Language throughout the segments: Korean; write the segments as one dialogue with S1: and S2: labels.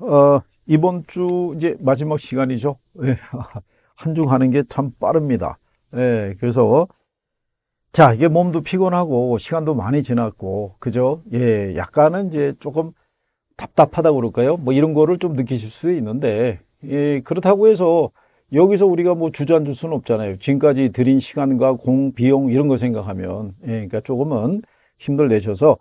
S1: 어, 이번 주 이제 마지막 시간이죠. 예. 한주 가는 게 참 빠릅니다. 예, 그래서 자, 이게 몸도 피곤하고 시간도 많이 지났고 그죠? 예, 약간은 이제 조금 답답하다고 그럴까요? 뭐 이런 거를 좀 느끼실 수 있는데 예, 그렇다고 해서 여기서 우리가 뭐 주저앉을 수는 없잖아요. 지금까지 들인 시간과 공, 비용 이런 거 생각하면 예, 그러니까 조금은 힘들 내셔서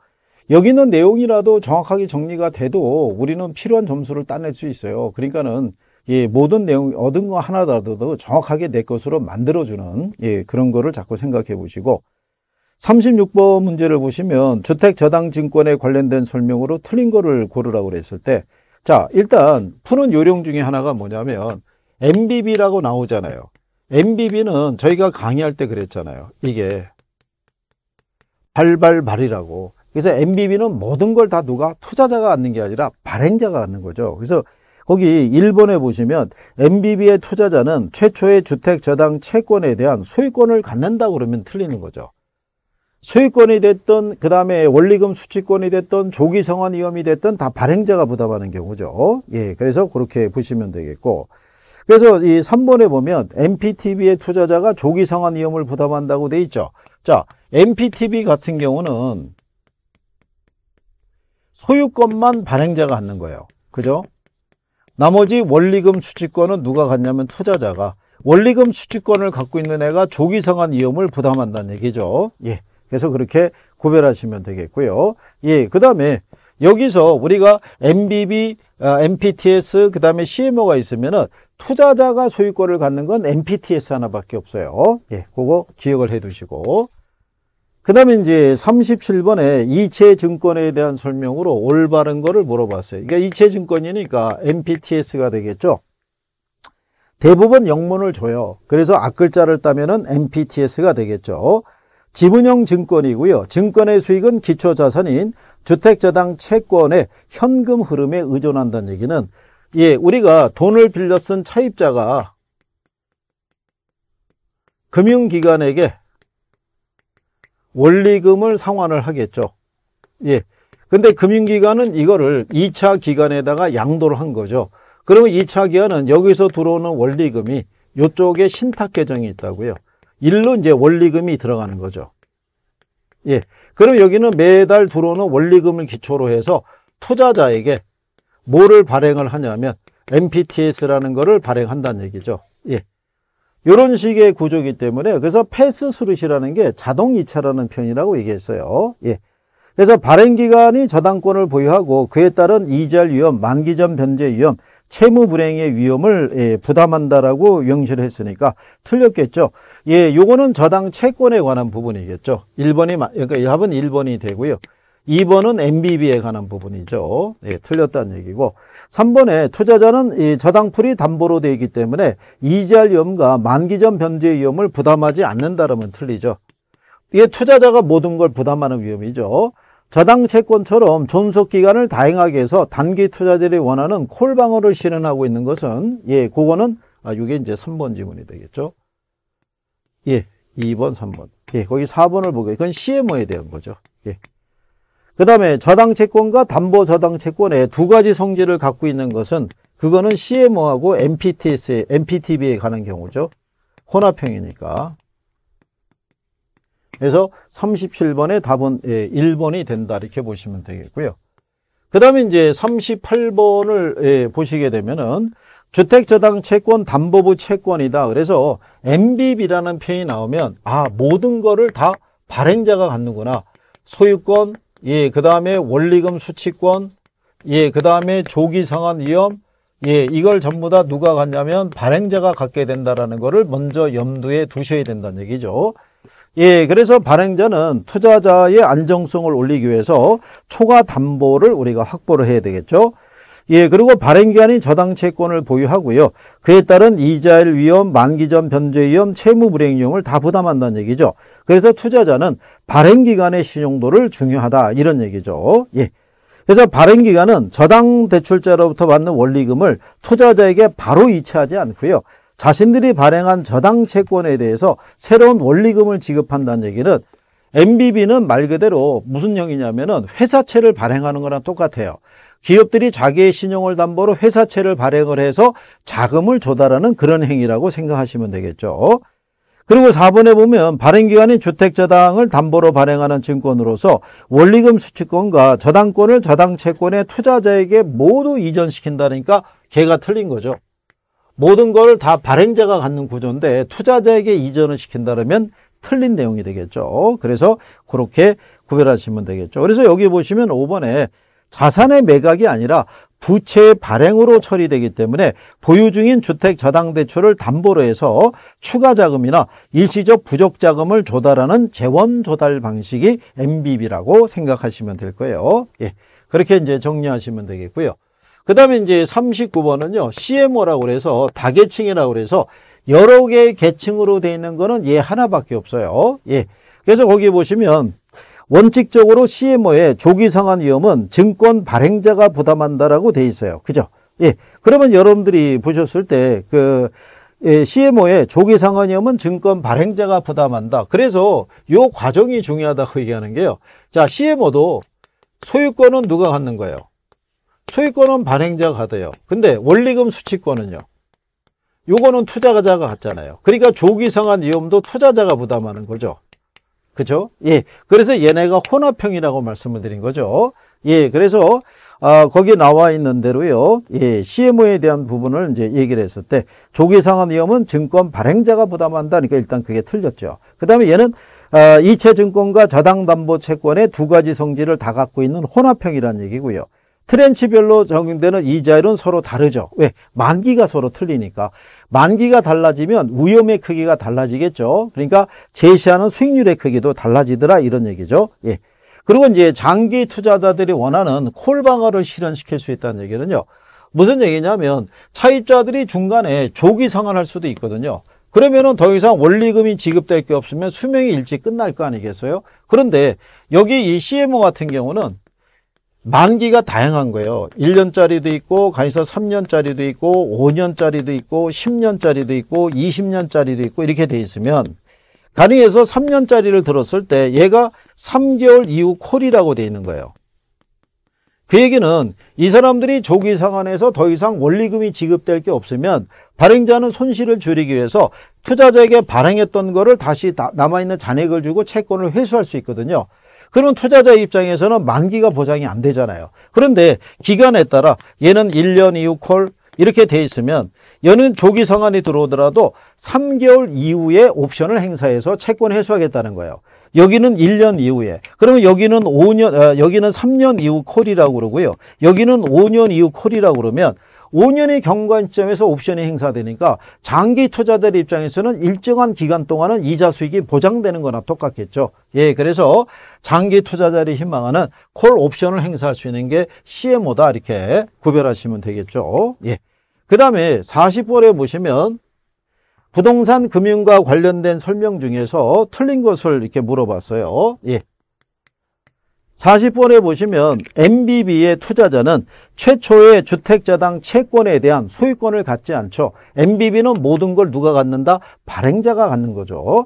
S1: 여기 있는 내용이라도 정확하게 정리가 돼도 우리는 필요한 점수를 따낼 수 있어요. 그러니까는 예, 모든 내용 얻은 거 하나라도 정확하게 내 것으로 만들어주는 예, 그런 거를 자꾸 생각해 보시고 36번 문제를 보시면 주택 저당 증권에 관련된 설명으로 틀린 거를 고르라고 그랬을 때 자, 일단 푸는 요령 중에 하나가 뭐냐면 MBB라고 나오잖아요. MBB는 저희가 강의할 때 그랬잖아요. 이게 발발발이라고 그래서 MBB는 모든 걸 다 누가 투자자가 갖는 게 아니라 발행자가 갖는 거죠. 그래서 거기 1번에 보시면 MBB의 투자자는 최초의 주택 저당 채권에 대한 소유권을 갖는다 고 그러면 틀리는 거죠. 소유권이 됐던 그 다음에 원리금 수취권이 됐던 조기 성환 위험이 됐던 다 발행자가 부담하는 경우죠. 예, 그래서 그렇게 보시면 되겠고 그래서 이 3번에 보면 MPTB의 투자자가 조기 성환 위험을 부담한다고 돼 있죠. 자, MPTB 같은 경우는 소유권만 발행자가 갖는 거예요. 그죠? 나머지 원리금 수취권은 누가 갖냐면 투자자가 원리금 수취권을 갖고 있는 애가 조기 상환 위험을 부담한다는 얘기죠. 예. 그래서 그렇게 구별하시면 되겠고요. 예. 그다음에 여기서 우리가 MBB, 아, MPTS 그다음에 CMO가 있으면은 투자자가 소유권을 갖는 건 MPTS 하나밖에 없어요. 예. 그거 기억을 해 두시고 그 다음에 이제 37번에 이체증권에 대한 설명으로 올바른 거를 물어봤어요. 그러니까 이체증권이니까 그러니까 MPTS가 되겠죠. 대부분 영문을 줘요. 그래서 앞글자를 따면 은 MPTS가 되겠죠. 지분형 증권이고요. 증권의 수익은 기초자산인 주택저당 채권의 현금 흐름에 의존한다는 얘기는 예, 우리가 돈을 빌려 쓴 차입자가 금융기관에게 원리금을 상환을 하겠죠. 예. 근데 금융기관은 이거를 2차 기관에다가 양도를 한 거죠. 그러면 2차 기관은 여기서 들어오는 원리금이 이쪽에 신탁 계정이 있다고요. 일로 이제 원리금이 들어가는 거죠. 예. 그럼 여기는 매달 들어오는 원리금을 기초로 해서 투자자에게 뭐를 발행을 하냐면 MPTS라는 거를 발행한다는 얘기죠. 예. 이런 식의 구조기 이 때문에 그래서 패스 수릇이라는 게 자동 이체라는 표현이라고 얘기했어요. 예. 그래서 발행 기간이 저당권을 보유하고 그에 따른 이자율 위험, 만기전 변제 위험, 채무 불행의 위험을 예, 부담한다라고 명시를 했으니까 틀렸겠죠. 예, 요거는 저당 채권에 관한 부분이겠죠. 1번이 그러니까 합은 1번이 되고요. 2번은 MBB에 관한 부분이죠. 예, 틀렸다는 얘기고 3번에 투자자는 이 저당풀이 담보로 되어 있기 때문에 이자할 위험과 만기 전변제 위험을 부담하지 않는다라면 틀리죠. 이게 투자자가 모든 걸 부담하는 위험이죠. 저당 채권처럼 존속 기간을 다양하게 해서 단기 투자들이 원하는 콜방어를 실현하고 있는 것은 예, 그거는 아, 이게 이제 3번 지문이 되겠죠. 예, 2번, 3번. 예, 거기 4번을 보게. 이건 CMO에 대한 거죠. 예. 그 다음에 저당 채권과 담보 저당 채권의 두 가지 성질을 갖고 있는 것은 그거는 CMO하고 MPTS에, MPTB에 가는 경우죠. 혼합형이니까. 그래서 37번의 답은 1번이 예, 된다 이렇게 보시면 되겠고요. 그 다음에 이제 38번을 예, 보시게 되면은 주택저당 채권 담보부 채권이다. 그래서 MBB라는 표현이 나오면 아 모든 거를 다 발행자가 갖는구나. 소유권, 예, 그 다음에 원리금 수취권, 예, 그 다음에 조기 상환 위험, 예, 이걸 전부 다 누가 갖냐면 발행자가 갖게 된다라는 거를 먼저 염두에 두셔야 된다는 얘기죠. 예, 그래서 발행자는 투자자의 안정성을 올리기 위해서 초과 담보를 우리가 확보를 해야 되겠죠. 예, 그리고 발행 기한이 저당 채권을 보유하고요. 그에 따른 이자율 위험, 만기 전 변제 위험, 채무 불행 위험을 다 부담한다는 얘기죠. 그래서 투자자는 발행 기간의 신용도를 중요하다 이런 얘기죠. 예. 그래서 발행 기간은 저당 대출자로부터 받는 원리금을 투자자에게 바로 이체하지 않고요. 자신들이 발행한 저당 채권에 대해서 새로운 원리금을 지급한다는 얘기는 MBB는 말 그대로 무슨 형이냐면은 회사채를 발행하는 거랑 똑같아요. 기업들이 자기의 신용을 담보로 회사채를 발행을 해서 자금을 조달하는 그런 행위라고 생각하시면 되겠죠. 그리고 4번에 보면 발행기관인 주택저당을 담보로 발행하는 증권으로서 원리금 수취권과 저당권을 저당채권의 투자자에게 모두 이전시킨다니까 개가 틀린 거죠. 모든 걸 다 발행자가 갖는 구조인데 투자자에게 이전을 시킨다면 틀린 내용이 되겠죠. 그래서 그렇게 구별하시면 되겠죠. 그래서 여기 보시면 5번에 자산의 매각이 아니라 부채 발행으로 처리되기 때문에 보유 중인 주택 저당 대출을 담보로 해서 추가 자금이나 일시적 부족 자금을 조달하는 재원 조달 방식이 MBB라고 생각하시면 될 거예요. 예. 그렇게 이제 정리하시면 되겠고요. 그 다음에 이제 39번은요. CMO라고 해서 다계층이라고 해서 여러 개의 계층으로 되어 있는 거는 얘 예, 하나밖에 없어요. 예. 그래서 거기 보시면 원칙적으로 CMO의 조기 상환 위험은 증권 발행자가 부담한다라고 돼 있어요. 그죠? 예. 그러면 여러분들이 보셨을 때그 예, CMO의 조기 상환 위험은 증권 발행자가 부담한다. 그래서 요 과정이 중요하다고 얘기하는 게요. 자, CMO도 소유권은 누가 갖는 거예요? 소유권은 발행자가 가져요. 근데 원리금 수취권은요. 요거는 투자자가 갖잖아요. 그러니까 조기 상환 위험도 투자자가 부담하는 거죠. 그죠? 예. 그래서 얘네가 혼합형이라고 말씀을 드린 거죠. 예. 그래서 아, 거기에 나와 있는 대로요. 예, CMO에 대한 부분을 이제 얘기를 했을 때 조기 상환 위험은 증권 발행자가 부담한다. 그러니까 일단 그게 틀렸죠. 그다음에 얘는 아, 이체 증권과 자당 담보 채권의 두 가지 성질을 다 갖고 있는 혼합형이라는 얘기고요. 트렌치별로 적용되는 이자율은 서로 다르죠. 왜? 만기가 서로 틀리니까. 만기가 달라지면 위험의 크기가 달라지겠죠. 그러니까 제시하는 수익률의 크기도 달라지더라 이런 얘기죠. 예. 그리고 이제 장기 투자자들이 원하는 콜방어를 실현시킬 수 있다는 얘기는요. 무슨 얘기냐면 차입자들이 중간에 조기 상환할 수도 있거든요. 그러면은 더 이상 원리금이 지급될 게 없으면 수명이 일찍 끝날 거 아니겠어요? 그런데 여기 이 CMO 같은 경우는 만기가 다양한 거예요. 1년짜리도 있고 간이사 3년짜리도 있고 5년짜리도 있고 10년짜리도 있고 20년짜리도 있고 이렇게 돼 있으면 간이에서 3년짜리를 들었을 때 얘가 3개월 이후 콜이라고 돼 있는 거예요. 그 얘기는 이 사람들이 조기 상환에서 더 이상 원리금이 지급될 게 없으면 발행자는 손실을 줄이기 위해서 투자자에게 발행했던 거를 다시 남아있는 잔액을 주고 채권을 회수할 수 있거든요. 그러면 투자자 입장에서는 만기가 보장이 안 되잖아요. 그런데 기간에 따라 얘는 1년 이후 콜 이렇게 돼 있으면 여는 조기 상환이 들어오더라도 3개월 이후에 옵션을 행사해서 채권 회수하겠다는 거예요. 여기는 1년 이후에 그러면 여기는 5년 어, 여기는 3년 이후 콜이라고 그러고요. 여기는 5년 이후 콜이라고 그러면 5년의 경관점에서 옵션이 행사되니까 장기 투자들 입장에서는 일정한 기간 동안은 이자 수익이 보장되는 거나 똑같겠죠. 예, 그래서 장기 투자자들이 희망하는 콜 옵션을 행사할 수 있는 게 CMO다 이렇게 구별하시면 되겠죠. 예. 그 다음에 40번에 보시면 부동산 금융과 관련된 설명 중에서 틀린 것을 이렇게 물어봤어요. 예. 40번에 보시면 MBB의 투자자는 최초의 주택저당 채권에 대한 소유권을 갖지 않죠. MBB는 모든 걸 누가 갖는다? 발행자가 갖는 거죠.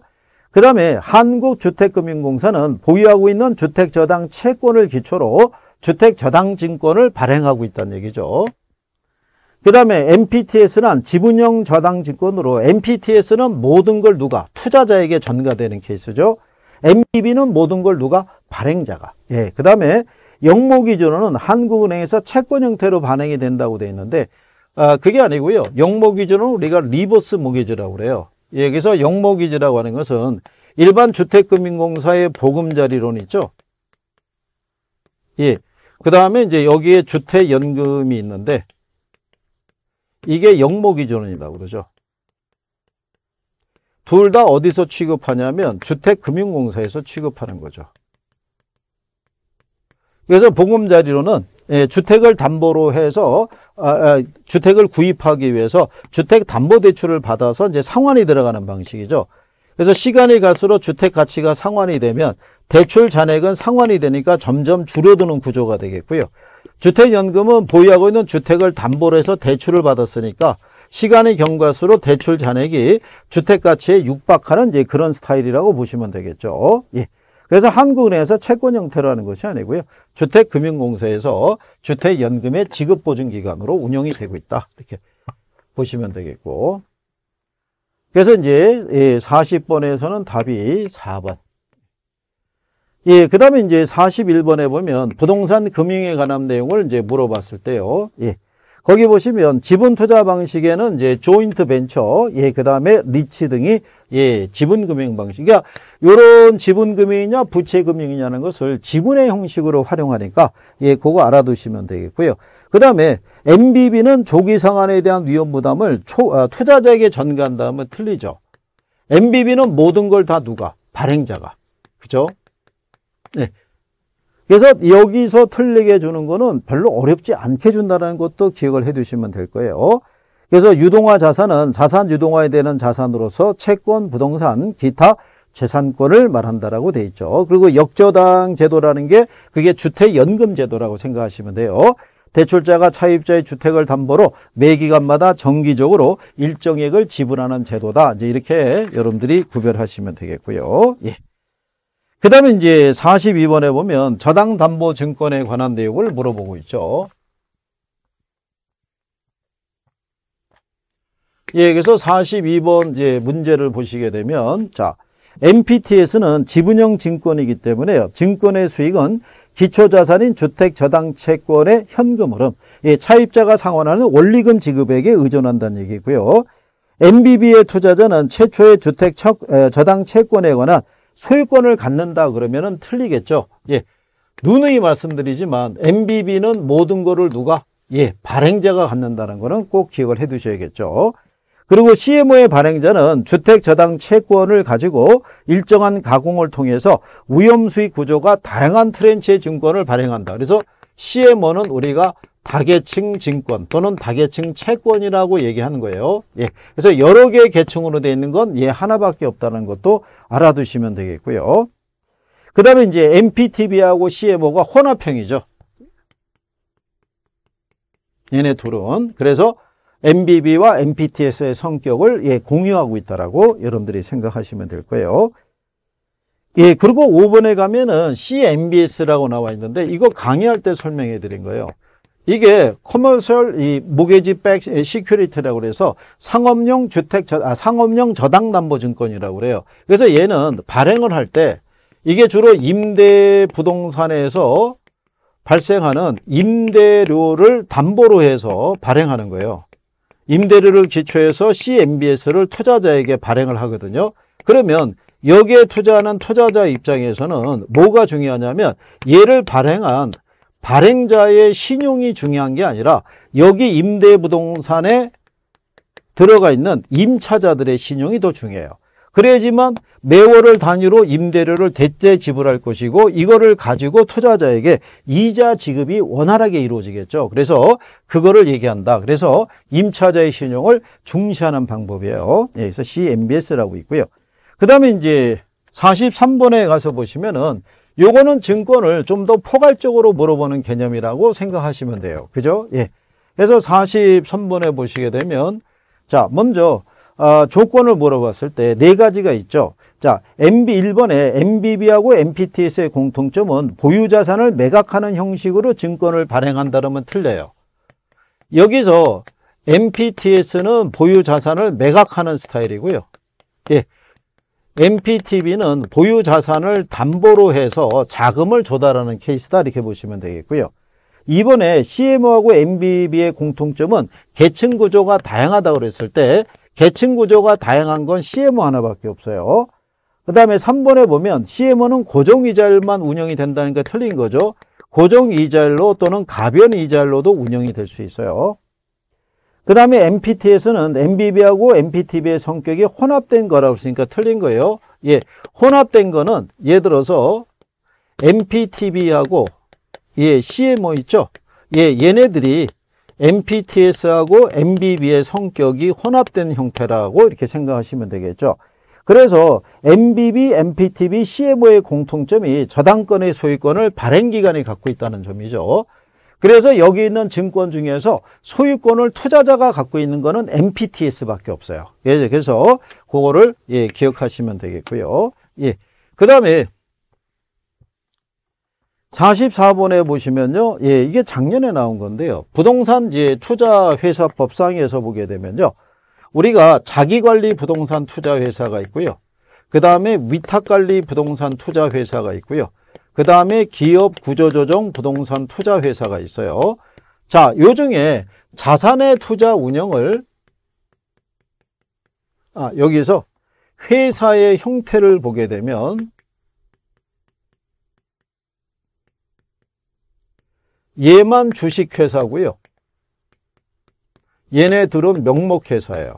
S1: 그 다음에 한국주택금융공사는 보유하고 있는 주택저당 채권을 기초로 주택저당증권을 발행하고 있다는 얘기죠. 그 다음에 MPTS란 지분형 저당증권으로 MPTS는 모든 걸 누가 투자자에게 전가되는 케이스죠. MBB는 모든 걸 누가 발행자가. 예, 그 다음에 영모 기준으로는 한국은행에서 채권 형태로 반행이 된다고 되어 있는데 아, 그게 아니고요. 영모 기준은 우리가 리버스 모기지라고 그래요. 예, 그래서 영모 기지라고 하는 것은 일반 주택금융공사의 보금자리론 있죠. 예. 그 다음에 이제 여기에 주택연금이 있는데 이게 영모 기준이라고 그러죠. 둘 다 어디서 취급하냐면 주택금융공사에서 취급하는 거죠. 그래서 보금자리로는 예, 주택을 담보로 해서 아, 아, 주택을 구입하기 위해서 주택 담보 대출을 받아서 이제 상환이 들어가는 방식이죠. 그래서 시간이 갈수록 주택 가치가 상환이 되면 대출 잔액은 상환이 되니까 점점 줄어드는 구조가 되겠고요. 주택연금은 보유하고 있는 주택을 담보로 해서 대출을 받았으니까 시간이 경과수록 대출 잔액이 주택 가치에 육박하는 이제 그런 스타일이라고 보시면 되겠죠. 예. 그래서 한국은행에서 채권 형태로 하는 것이 아니고요. 주택금융공사에서 주택연금의 지급보증기관으로 운영이 되고 있다. 이렇게 보시면 되겠고. 그래서 이제 40번에서는 예, 답이 4번. 예, 그 다음에 이제 41번에 보면 부동산 금융에 관한 내용을 이제 물어봤을 때요. 예. 거기 보시면 지분 투자 방식에는 이제 조인트 벤처, 예, 그 다음에 니치 등이 예, 지분 금융 방식. 그러니까 요런 지분 금융이냐 부채 금융이냐는 것을 지분의 형식으로 활용하니까 예, 그거 알아두시면 되겠고요. 그다음에 MBB는 조기 상환에 대한 위험 부담을 초, 아, 투자자에게 전가한 다음에 틀리죠. MBB는 모든 걸 다 누가? 발행자가. 그죠? 네. 그래서 여기서 틀리게 주는 거는 별로 어렵지 않게 준다는 것도 기억을 해 두시면 될 거예요. 그래서 유동화 자산은 자산 유동화에 대한 자산으로서 채권, 부동산, 기타, 재산권을 말한다라고 돼 있죠. 그리고 역저당 제도라는 게 그게 주택연금 제도라고 생각하시면 돼요. 대출자가 차입자의 주택을 담보로 매 기간마다 정기적으로 일정액을 지불하는 제도다. 이제 이렇게 여러분들이 구별하시면 되겠고요. 예. 그 다음에 이제 42번에 보면 저당담보증권에 관한 내용을 물어보고 있죠. 예, 그래서 42번 이제 문제를 보시게 되면, 자, m p t 에서는 지분형 증권이기 때문에요. 증권의 수익은 기초자산인 주택 저당 채권의 현금 흐름, 예, 차입자가 상환하는 원리금 지급액에 의존한다는 얘기고요. MBB의 투자자는 최초의 주택 저당 채권에 관한 소유권을 갖는다 그러면은 틀리겠죠. 예. 누누이 말씀드리지만 MBB는 모든 거를 누가 예, 발행자가 갖는다는 거는 꼭 기억을 해 두셔야겠죠. 그리고 CMO의 발행자는 주택 저당 채권을 가지고 일정한 가공을 통해서 위험 수익 구조가 다양한 트렌치의 증권을 발행한다. 그래서 CMO는 우리가 다계층 증권 또는 다계층 채권이라고 얘기하는 거예요. 예, 그래서 여러 개의 계층으로 되어 있는 건얘 예, 하나밖에 없다는 것도 알아두시면 되겠고요. 그 다음에 이제 MPTB하고 CMO가 혼합형이죠. 얘네 둘은 그래서 MBB와 MPTS의 성격을 예, 공유하고 있다라고 여러분들이 생각하시면 될 거예요. 예, 그리고 5번에 가면은 CMBS라고 나와 있는데 이거 강의할 때 설명해 드린 거예요. 이게 커머셜 이 모게지 백 시큐리티라고 그래서 상업용 주택 저, 아, 상업용 저당 담보 증권이라고 그래요. 그래서 얘는 발행을 할 때 이게 주로 임대 부동산에서 발생하는 임대료를 담보로 해서 발행하는 거예요. 임대료를 기초해서 CMBS를 투자자에게 발행을 하거든요. 그러면 여기에 투자하는 투자자 입장에서는 뭐가 중요하냐면 얘를 발행한 발행자의 신용이 중요한 게 아니라 여기 임대부동산에 들어가 있는 임차자들의 신용이 더 중요해요. 그래야지만 매월을 단위로 임대료를 대체 지불할 것이고 이거를 가지고 투자자에게 이자 지급이 원활하게 이루어지겠죠. 그래서 그거를 얘기한다. 그래서 임차자의 신용을 중시하는 방법이에요. 예, 그래서 CMBS라고 있고요. 그 다음에 이제 43번에 가서 보시면은 요거는 증권을 좀 더 포괄적으로 물어보는 개념이라고 생각하시면 돼요. 그죠? 예. 그래서 43번에 보시게 되면 자, 먼저 어, 조건을 물어봤을 때 네 가지가 있죠. 자, MB 1번에 MBB하고 MPTS의 공통점은 보유자산을 매각하는 형식으로 증권을 발행한다면 틀려요. 여기서 MPTS는 보유자산을 매각하는 스타일이고요. 예, MPTV는 보유 자산을 담보로 해서 자금을 조달하는 케이스다 이렇게 보시면 되겠고요. 이번에 CMO하고 MBB의 공통점은 계층 구조가 다양하다고 그랬을 때 계층 구조가 다양한 건 CMO 하나밖에 없어요. 그 다음에 3번에 보면 CMO는 고정이자율만 운영이 된다는 게 틀린 거죠. 고정이자율로 또는 가변이자율로도 운영이 될 수 있어요. 그 다음에 MPT에서는 MBB하고 MPTB의 성격이 혼합된 거라고 했으니까 틀린 거예요. 예, 혼합된 거는 예를 들어서 MPTB하고 예, CMO 있죠? 예, 얘네들이 MPTS하고 MBB의 성격이 혼합된 형태라고 이렇게 생각하시면 되겠죠. 그래서 MBB, MPTB, CMO의 공통점이 저당권의 소유권을 발행기관이 갖고 있다는 점이죠. 그래서 여기 있는 증권 중에서 소유권을 투자자가 갖고 있는 거는 MPTS밖에 없어요. 예, 그래서 그거를 예, 기억하시면 되겠고요. 예. 그다음에 44번에 보시면요. 예, 이게 작년에 나온 건데요. 부동산 예, 투자회사법상에서 보게 되면요. 우리가 자기관리 부동산 투자회사가 있고요. 그 다음에 위탁관리 부동산 투자회사가 있고요. 그 다음에 기업 구조조정 부동산 투자 회사가 있어요. 자, 요 중에 자산의 투자 운영을 아, 여기서 에 회사의 형태를 보게 되면 얘만 주식회사고요. 얘네 들은 명목회사예요.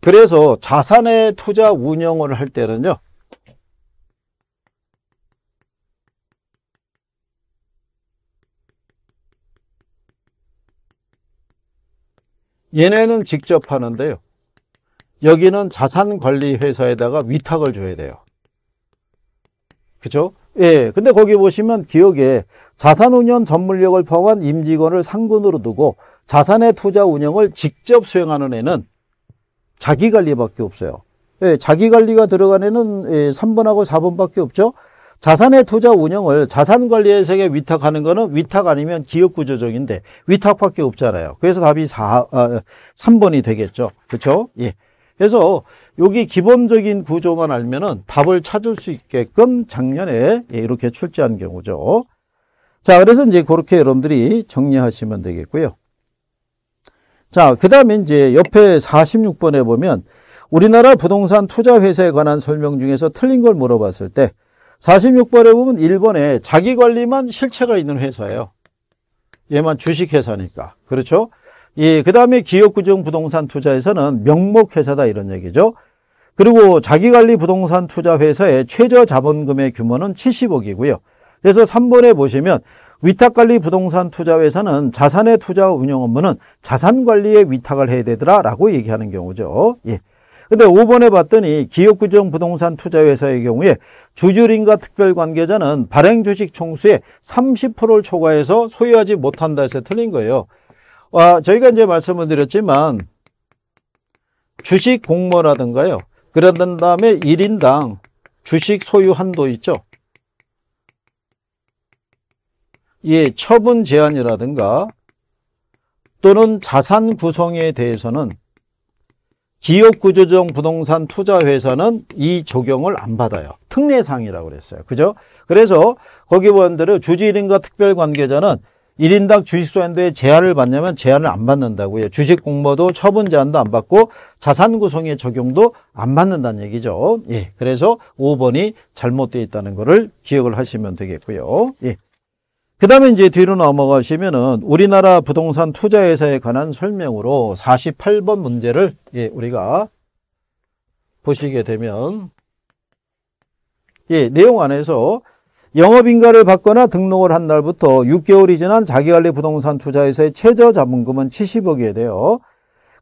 S1: 그래서 자산의 투자 운영을 할 때는요. 얘네는 직접 하는데요. 여기는 자산관리회사에다가 위탁을 줘야 돼요. 그죠? 예. 근데 거기 보시면 기억에 자산운용 전문력을 포함한 임직원을 상근으로 두고 자산의 투자 운영을 직접 수행하는 애는 자기관리밖에 없어요. 예, 자기관리가 들어간 애는 예, 3번하고 4번밖에 없죠. 자산의 투자 운영을 자산 관리회사에 위탁하는 거는 위탁 아니면 기업 구조적인데 위탁밖에 없잖아요. 그래서 답이 4, 아, 3번이 되겠죠. 그렇죠? 예. 그래서 여기 기본적인 구조만 알면은 답을 찾을 수 있게끔 작년에 예, 이렇게 출제한 경우죠. 자, 그래서 이제 그렇게 여러분들이 정리하시면 되겠고요. 자, 그 다음에 이제 옆에 46번에 보면 우리나라 부동산 투자 회사에 관한 설명 중에서 틀린 걸 물어봤을 때 46번에 보면 1번에 자기관리만 실체가 있는 회사예요. 얘만 주식회사니까. 그렇죠? 예, 그 다음에 기업구조 부동산 투자에서는 명목회사다 이런 얘기죠. 그리고 자기관리 부동산 투자 회사의 최저 자본금의 규모는 70억이고요. 그래서 3번에 보시면 위탁관리 부동산 투자 회사는 자산의 투자 운영 업무는 자산관리에 위탁을 해야 되더라라고 얘기하는 경우죠. 예. 근데 5번에 봤더니 기업구정 부동산 투자회사의 경우에 주주인과 특별관계자는 발행 주식 총수의 30%를 초과해서 소유하지 못한다 해서 틀린 거예요. 아, 저희가 이제 말씀을 드렸지만 주식 공모라든가요. 그러던 다음에 1인당 주식 소유 한도 있죠. 예, 처분 제한이라든가 또는 자산 구성에 대해서는 기업 구조조정 부동산 투자회사는 이 적용을 안 받아요. 특례상이라고 그랬어요. 그죠? 그래서 거기 원대로 주주 1인과 특별 관계자는 1인당 주식소한도에 제한을 받냐면 제한을 안 받는다고요. 주식 공모도 처분 제한도 안 받고 자산 구성의 적용도 안 받는다는 얘기죠. 예. 그래서 5번이 잘못되어 있다는 거를 기억을 하시면 되겠고요. 예. 그 다음에 이제 뒤로 넘어가시면은 우리나라 부동산 투자회사에 관한 설명으로 48번 문제를 예, 우리가 보시게 되면 예, 내용 안에서 영업인가를 받거나 등록을 한 날부터 6개월이 지난 자기관리 부동산 투자회사의 최저 자본금은 7 0억이 돼요.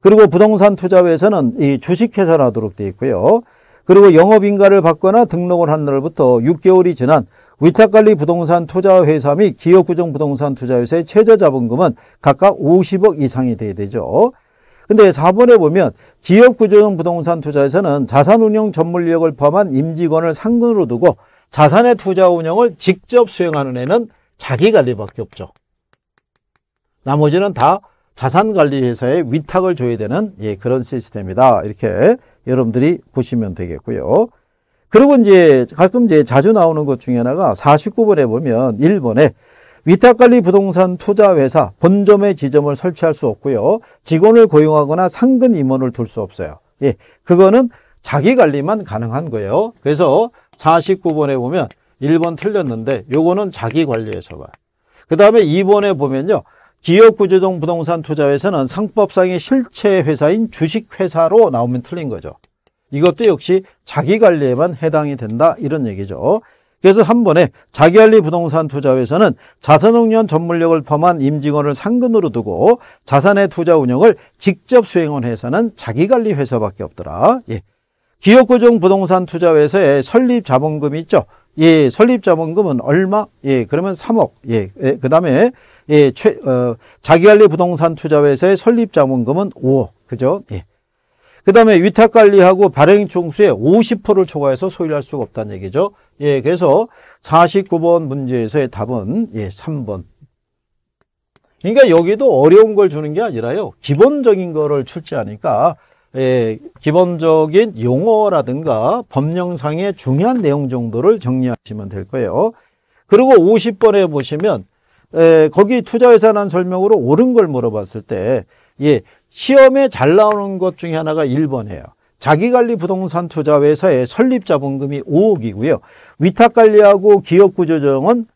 S1: 그리고 부동산 투자회사는 이 주식회사로 하도록 되어 있고요. 그리고 영업인가를 받거나 등록을 한 날부터 6개월이 지난 위탁관리 부동산 투자회사 및기업구조 부동산 투자회사의 최저자본금은 각각 50억 이상이 돼야 되죠. 근데 4번에 보면 기업구조형 부동산 투자에서는 자산운용 전문 력을 포함한 임직원을 상근으로 두고 자산의 투자 운영을 직접 수행하는 애는 자기관리밖에 없죠. 나머지는 다 자산관리회사에 위탁을 줘야 되는 예, 그런 시스템이다. 이렇게 여러분들이 보시면 되겠고요. 그리고 이제 가끔 이제 자주 나오는 것 중에 하나가 49번에 보면 1번에 위탁관리 부동산 투자회사 본점의 지점을 설치할 수 없고요. 직원을 고용하거나 상근 임원을 둘 수 없어요. 예, 그거는 자기 관리만 가능한 거예요. 그래서 49번에 보면 1번 틀렸는데 요거는 자기 관리에서 봐. 그 다음에 2번에 보면요. 기업구조정 부동산 투자회사는 상법상의 실체회사인 주식회사로 나오면 틀린 거죠. 이것도 역시 자기관리에만 해당이 된다 이런 얘기죠. 그래서 한 번에 자기관리 부동산 투자회사는 자산운용 전문력을 포함한 임직원을 상근으로 두고 자산의 투자 운영을 직접 수행한 회사는 자기관리 회사밖에 없더라. 예. 기업구조 부동산 투자회사의 설립 자본금이 있죠. 예, 설립 자본금은 얼마? 예, 그러면 3억. 예, 예 그다음에 예, 최, 어, 자기관리 부동산 투자회사의 설립 자본금은 5억. 그죠? 예. 그 다음에 위탁관리하고 발행 총수의 50%를 초과해서 소유할 수가 없다는 얘기죠. 예, 그래서 49번 문제에서의 답은 예, 3번. 그러니까 여기도 어려운 걸 주는 게 아니라요. 기본적인 거를 출제하니까 예, 기본적인 용어라든가 법령상의 중요한 내용 정도를 정리하시면 될 거예요. 그리고 50번에 보시면 예, 거기 투자회사란 설명으로 옳은 걸 물어봤을 때 예, 시험에 잘 나오는 것 중에 하나가 1번이에요. 자기관리 부동산 투자회사의 설립자본금이 5억이고요. 위탁관리하고 기업구조조정은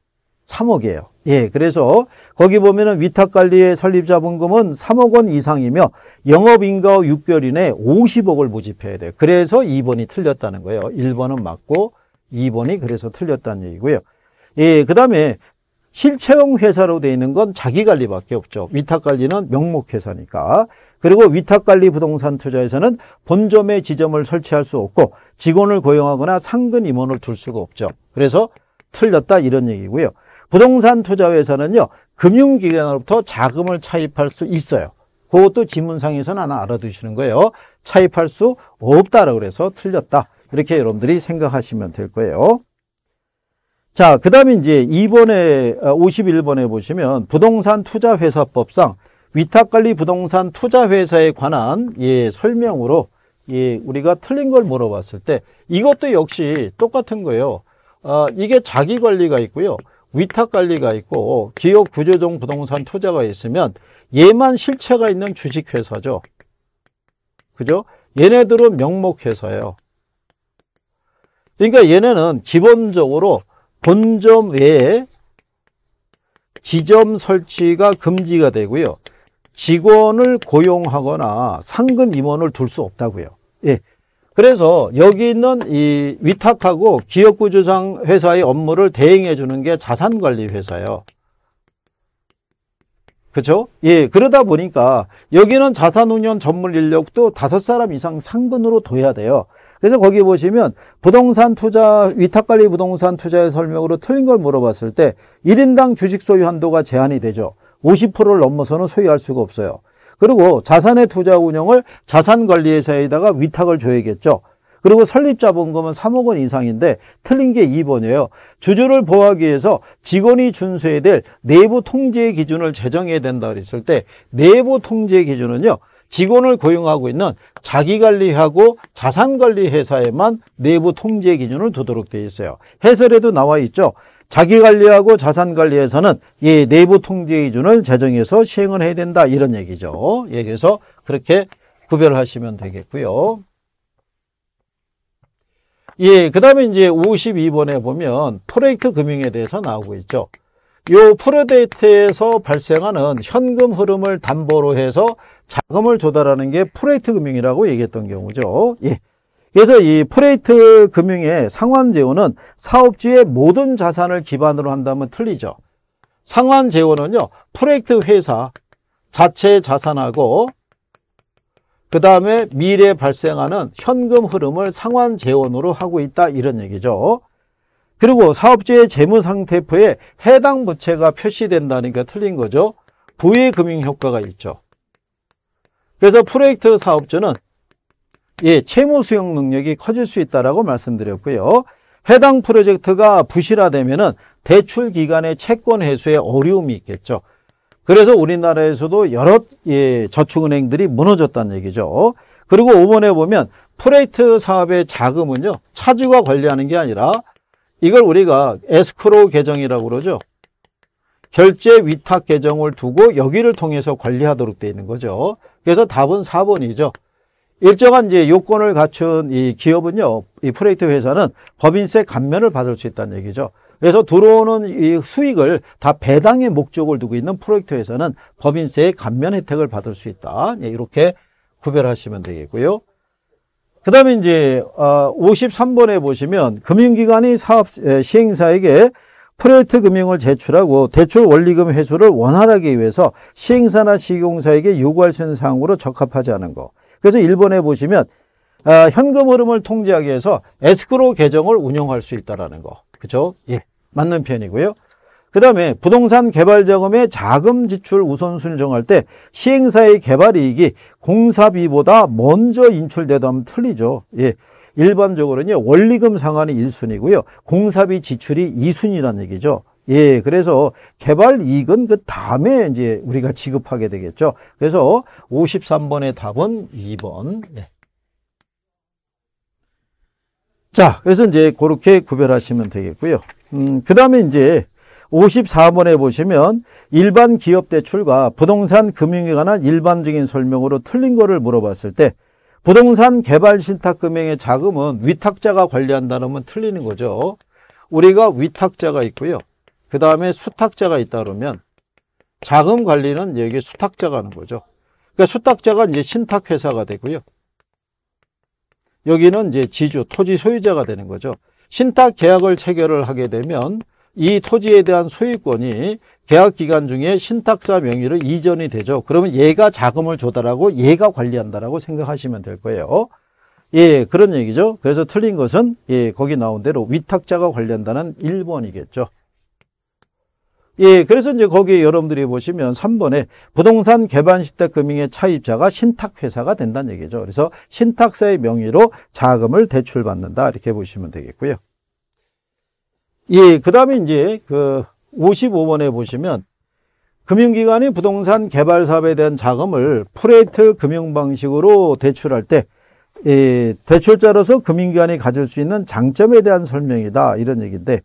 S1: 3억이에요. 예, 그래서 거기 보면은 위탁관리의 설립자본금은 3억 원 이상이며 영업인가 6개월 이내 50억을 모집해야 돼요. 그래서 2번이 틀렸다는 거예요. 1번은 맞고 2번이 그래서 틀렸다는 얘기고요. 예, 그 다음에 실체형 회사로 되어 있는 건 자기관리밖에 없죠. 위탁관리는 명목회사니까. 그리고 위탁관리 부동산 투자에서는 본점에 지점을 설치할 수 없고 직원을 고용하거나 상근 임원을 둘 수가 없죠. 그래서 틀렸다 이런 얘기고요. 부동산 투자회사는요. 금융기관으로부터 자금을 차입할 수 있어요. 그것도 지문상에서는 하나 알아두시는 거예요. 차입할 수 없다라고 해서 틀렸다. 이렇게 여러분들이 생각하시면 될 거예요. 자, 그 다음에 이제 2번에, 51번에 어, 보시면 부동산 투자회사법상 위탁관리 부동산 투자회사에 관한 예, 설명으로 예, 우리가 틀린 걸 물어봤을 때 이것도 역시 똑같은 거예요. 아, 이게 자기관리가 있고요. 위탁관리가 있고 기업 구조종 부동산 투자가 있으면 얘만 실체가 있는 주식회사죠. 그죠? 얘네들은 명목회사예요. 그러니까 얘네는 기본적으로 본점 외에 지점 설치가 금지가 되고요. 직원을 고용하거나 상근 임원을 둘 수 없다고요. 예. 그래서 여기 있는 이 위탁하고 기업구조상 회사의 업무를 대행해 주는 게 자산관리 회사예요. 그렇죠? 예, 그러다 보니까 여기는 자산운용 전문 인력도 다섯 사람 이상 상근으로 둬야 돼요. 그래서 거기 보시면 부동산 투자, 위탁관리 부동산 투자의 설명으로 틀린 걸 물어봤을 때 1인당 주식 소유 한도가 제한이 되죠. 50%를 넘어서는 소유할 수가 없어요. 그리고 자산의 투자 운영을 자산관리회사에다가 위탁을 줘야겠죠. 그리고 설립자본금은 3억 원 이상인데 틀린 게 2번이에요. 주주를 보호하기 위해서 직원이 준수해야 될 내부 통제 기준을 제정해야 된다 그랬을 때 내부 통제 기준은요. 직원을 고용하고 있는 자기관리하고 자산관리회사에만 내부 통제 기준을 두도록 되어 있어요. 해설에도 나와 있죠. 자기관리하고 자산관리에서는 이 내부 통제 기준을 제정해서 시행을 해야 된다 이런 얘기죠. 예, 그래서 그렇게 구별하시면 되겠고요. 예, 그 다음에 이제 52번에 보면 프로젝트 금융에 대해서 나오고 있죠. 요 프로데이트에서 발생하는 현금 흐름을 담보로 해서 자금을 조달하는 게 프로젝트 금융이라고 얘기했던 경우죠. 예. 그래서 이 프레이트 금융의 상환 제어는 사업주의 모든 자산을 기반으로 한다면 틀리죠. 상환 제어는요. 프레이트 회사 자체 자산하고 그 다음에 미래 발생하는 현금 흐름을 상환 재원으로 하고 있다 이런 얘기죠. 그리고 사업주의 재무상태표에 해당 부채가 표시된다니까 틀린 거죠. 부의금융 효과가 있죠. 그래서 프로젝트 사업주는 예, 채무 수용 능력이 커질 수 있다라고 말씀드렸고요. 해당 프로젝트가 부실화되면은 대출 기간의 채권 회수에 어려움이 있겠죠. 그래서 우리나라에서도 여러 예, 저축은행들이 무너졌다는 얘기죠. 그리고 5번에 보면 프레이트 사업의 자금은요. 차주가 관리하는 게 아니라 이걸 우리가 에스크로 계정이라고 그러죠. 결제 위탁 계정을 두고 여기를 통해서 관리하도록 되어 있는 거죠. 그래서 답은 4번이죠. 일정한 이제 요건을 갖춘 이 기업은요, 이 프레이트 회사는 법인세 감면을 받을 수 있다는 얘기죠. 그래서 들어오는 이 수익을 다 배당의 목적을 두고 있는 프로젝트 회사는 법인세의 감면 혜택을 받을 수 있다. 예, 이렇게 구별하시면 되겠고요. 그 다음에 이제 53번에 어, 보시면 금융기관이 사업 시행사에게 프로젝트 금융을 제출하고 대출 원리금 회수를 원활하게 위해서 시행사나 시공사에게 요구할 수 있는 사항으로 적합하지 않은 것. 그래서 일본에 보시면 어, 현금 흐름을 통제하기 위해서 에스크로 계정을 운영할 수 있다라는 거. 그렇죠? 예. 맞는 편이고요. 그 다음에 부동산 개발 자금의 자금 지출 우선순위 정할 때 시행사의 개발 이익이 공사비보다 먼저 인출되다면 하 틀리죠. 예. 일반적으로는 요 원리금 상환이 1순위고요. 공사비 지출이 2순위라는 얘기죠. 예, 그래서 개발 이익은 그 다음에 이제 우리가 지급하게 되겠죠. 그래서 53번의 답은 2번. 예. 자, 그래서 이제 그렇게 구별하시면 되겠고요. 음, 그 다음에 이제 54번에 보시면 일반 기업 대출과 부동산 금융에 관한 일반적인 설명으로 틀린 거를 물어봤을 때 부동산 개발 신탁 금융의 자금은 위탁자가 관리한다는 건 틀리는 거죠. 우리가 위탁자가 있고요. 그 다음에 수탁자가 있다 그러면 자금 관리는 여기 수탁자가 하는 거죠. 그러니까 수탁자가 이제 신탁회사가 되고요. 여기는 이제 지주, 토지 소유자가 되는 거죠. 신탁 계약을 체결을 하게 되면 이 토지에 대한 소유권이 계약 기간 중에 신탁사 명의로 이전이 되죠. 그러면 얘가 자금을 조달하고 얘가 관리한다라고 생각하시면 될 거예요. 예, 그런 얘기죠. 그래서 틀린 것은 예, 거기 나온 대로 위탁자가 관리한다는 1번이겠죠. 예, 그래서 이제 거기에 여러분들이 보시면 3번에 부동산 개발 시택 금융의 차입자가 신탁회사가 된다는 얘기죠. 그래서 신탁사의 명의로 자금을 대출받는다. 이렇게 보시면 되겠고요. 예, 그 다음에 이제 그 55번에 보시면 금융기관이 부동산 개발 사업에 대한 자금을 프레이트 금융 방식으로 대출할 때 예, 대출자로서 금융기관이 가질 수 있는 장점에 대한 설명이다 이런 얘기인데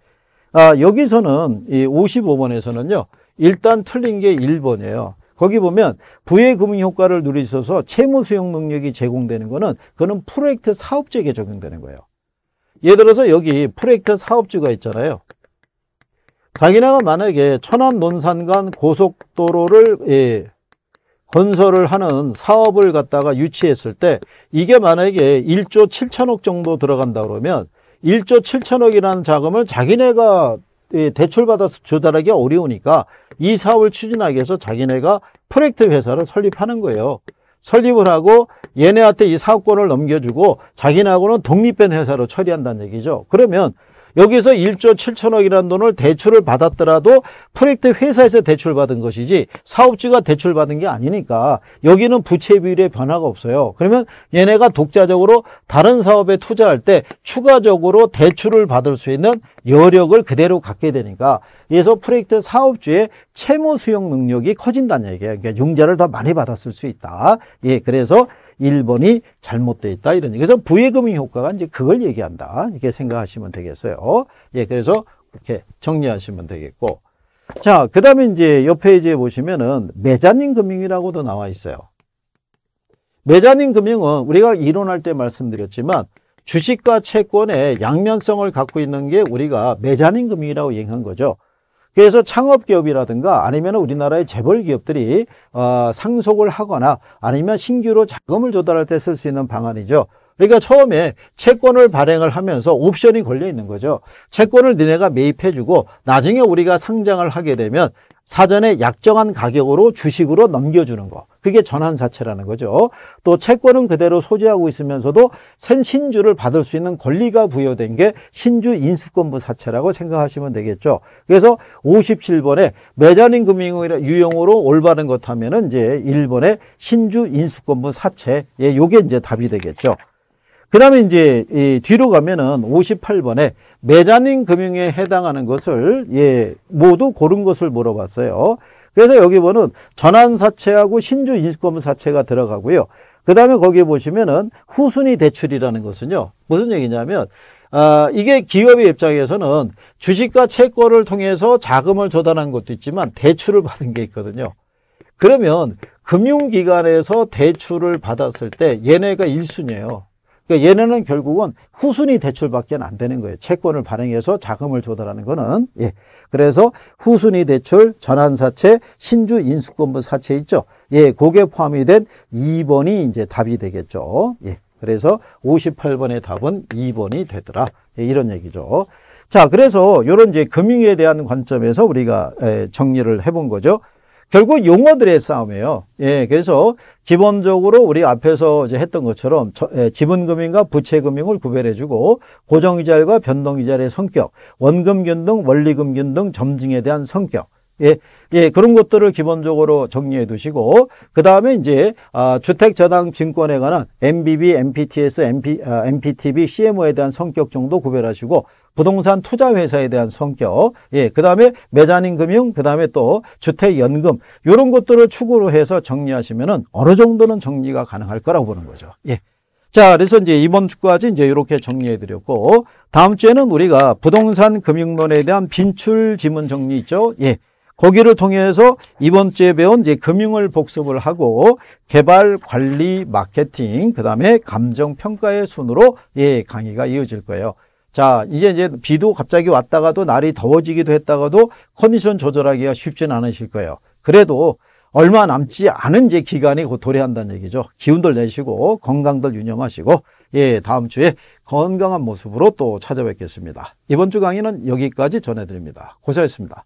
S1: 아, 여기서는 이 55번에서는요. 일단 틀린 게 1번이에요. 거기 보면 부의 금융 효과를 누리어서 채무 수용 능력이 제공되는 거는 그거는 프로젝트 사업주에게 적용되는 거예요. 예를 들어서 여기 프로젝트 사업주가 있잖아요. 자기네가 만약에 천안 논산간 고속도로를 예, 건설을 하는 사업을 갖다가 유치했을 때 이게 만약에 1조 7천억 정도 들어간다 그러면 1조7천억이라는 자금을 자기네가 예, 대출받아서 조달하기 어려우니까 이 사업을 추진하기 위해서 자기네가 프로젝트 회사를 설립하는 거예요. 설립을 하고 얘네한테 이 사업권을 넘겨주고 자기네하고는 독립된 회사로 처리한다는 얘기죠. 그러면 여기서 1조 7천억이라는 돈을 대출을 받았더라도 프로젝트 회사에서 대출 받은 것이지 사업주가 대출 받은 게 아니니까 여기는 부채 비율의 변화가 없어요. 그러면 얘네가 독자적으로 다른 사업에 투자할 때 추가적으로 대출을 받을 수 있는 여력을 그대로 갖게 되니까 그래서 프로젝트 사업주의 채무 수용 능력이 커진다는 얘기예요. 그러니까 융자를 더 많이 받았을 수 있다. 예, 그래서 1번이 잘못되어 있다 이런 얘기. 그래서 부의금융 효과가 이제 그걸 얘기한다 이렇게 생각하시면 되겠어요 예 그래서 이렇게 정리하시면 되겠고 자그 다음에 이제 옆 페이지에 보시면은 매자닌 금융이라고도 나와 있어요 매자닌 금융은 우리가 이론할 때 말씀드렸지만 주식과 채권의 양면성을 갖고 있는 게 우리가 매자닌 금융이라고 얘기한 거죠 그래서 창업기업이라든가 아니면 우리나라의 재벌기업들이 어, 상속을 하거나 아니면 신규로 자금을 조달할 때 쓸 수 있는 방안이죠. 그러니까 처음에 채권을 발행을 하면서 옵션이 걸려 있는 거죠. 채권을 니네가 매입해주고 나중에 우리가 상장을 하게 되면 사전에 약정한 가격으로 주식으로 넘겨주는 거 그게 전환사채라는 거죠 또 채권은 그대로 소지하고 있으면서도 신주를 받을 수 있는 권리가 부여된 게 신주 인수권부 사채라고 생각하시면 되겠죠 그래서 57번에 매자린 금융의 유형으로 올바른 것 하면은 이제 1번에 신주 인수권부 사채 예, 요게 이제 답이 되겠죠 그 다음에 이제 이 뒤로 가면은 58번에 매자닌 금융에 해당하는 것을 예, 모두 고른 것을 물어봤어요. 그래서 여기 보는 전환사채하고 신주인수권사채가 들어가고요. 그 다음에 거기에 보시면은 후순위 대출이라는 것은요. 무슨 얘기냐면 아, 이게 기업의 입장에서는 주식과 채권을 통해서 자금을 조달한 것도 있지만 대출을 받은 게 있거든요. 그러면 금융기관에서 대출을 받았을 때 얘네가 1순위예요. 그러니까 얘네는 결국은 후순위 대출밖에 안 되는 거예요. 채권을 발행해서 자금을 조달하는 거는. 예. 그래서 후순위 대출, 전환사채, 신주 인수권부 사채 있죠. 예, 그게 포함이 된 2번이 이제 답이 되겠죠. 예. 그래서 58번의 답은 2번이 되더라. 예, 이런 얘기죠. 자, 그래서 이런 이제 금융에 대한 관점에서 우리가 정리를 해본 거죠. 결국 용어들의 싸움이에요. 예, 그래서 기본적으로 우리 앞에서 이제 했던 것처럼 저, 예, 지분금융과 부채금융을 구별해주고 고정이자율과 변동이자율의 성격, 원금균등, 원리금균등, 점증에 대한 성격, 예, 예, 그런 것들을 기본적으로 정리해 두시고, 그 다음에 이제, 아, 주택저당 증권에 관한 MBB, MPTS, MP, 아, MPTB, CMO에 대한 성격 정도 구별하시고, 부동산 투자 회사에 대한 성격, 예, 그다음에 매자닌 금융, 그다음에 또 주택 연금 이런 것들을 축으로 해서 정리하시면은 어느 정도는 정리가 가능할 거라고 보는 거죠. 예. 자, 그래서 이제 이번 주까지 이제 이렇게 정리해 드렸고 다음 주에는 우리가 부동산 금융론에 대한 빈출 지문 정리 있죠? 예. 거기를 통해서 이번 주에 배운 이제 금융을 복습을 하고 개발, 관리, 마케팅, 그다음에 감정 평가의 순으로 예, 강의가 이어질 거예요. 자, 이제 이제 비도 갑자기 왔다가도 날이 더워지기도 했다가도 컨디션 조절하기가 쉽지는 않으실 거예요. 그래도 얼마 남지 않은 제 기간이 곧 도래한다는 얘기죠. 기운들 내시고 건강들 유념하시고 예, 다음 주에 건강한 모습으로 또 찾아뵙겠습니다. 이번 주 강의는 여기까지 전해드립니다. 고생하셨습니다.